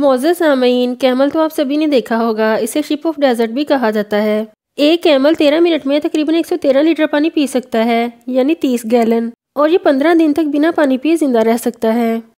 मोज़े सामीन कैमल तो आप सभी ने देखा होगा इसे शिप ऑफ डेजर्ट भी कहा जाता है एक कैमल तेरह मिनट में तकरीबन एक सौ तेरह लीटर पानी पी सकता है यानी तीस गैलन और ये पंद्रह दिन तक बिना पानी पिए जिंदा रह सकता है